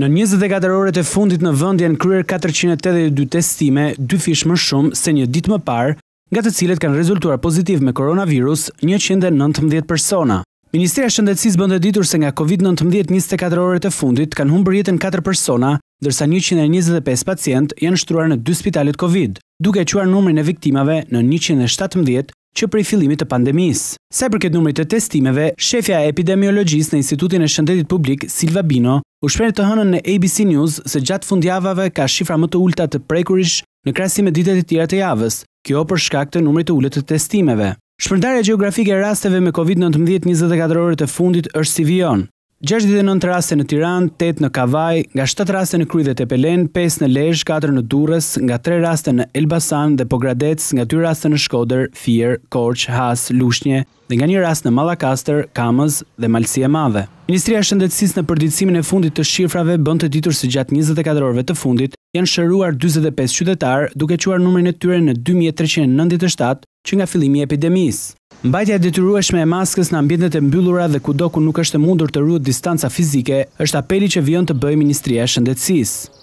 Në 24 orët e fundit në janë kryer 482 testime, dy fish më shumë se një dit më parë, nga të cilet kanë rezultuar pozitiv me koronavirus 119 persona. Ministria Shëndetsis bëndë ditur se nga COVID-19 24 orët e fundit kanë humbër jetën 4 persona, dërsa 125 pacient janë shtruar në dy spitalit COVID, duke quar numërin e viktimave në 117 që prej fillimit të pandemis. Se për këtë numrit të testimeve, shefja epidemiologjis në Institutin e Shëndetit Publik, Silva Bino, U shpreh të hënën në ABC News se gjatë fundjavave ka shifra më të ulta të prekurish në krahasim me ditët e tjera të javës, kjo për shkak të numrit të ulët të testimeve. Shpërndarja gjeografike e rasteve me COVID-19 24 orët e fundit është si vijon. 69 raste në Tiran, 8 në Kavaj, nga 7 raste në Kryde dhe Pelen, 5 në Lejsh, 4 në Durës, nga 3 raste në Elbasan dhe Pogradec, nga 2 raste në Shkoder, Fier, Korç, Has, Lushnje, dhe nga një rast në Malakaster, Kamëz dhe Malsie Madhe. Ministria shëndetsis në përdicimin e fundit të shqifrave bënd të ditur se gjatë 24 orve të fundit, janë shëruar 25 qytetar duke quar numërin e tyre në 2397 që nga filimi epidemisë. Mbajtja detyrueshme e maskës në ambientet e mbyllura dhe kudo ku nuk është e mundur të ruhet distanca fizike është apeli që vjen të bëjë Ministria e Shëndetësisë.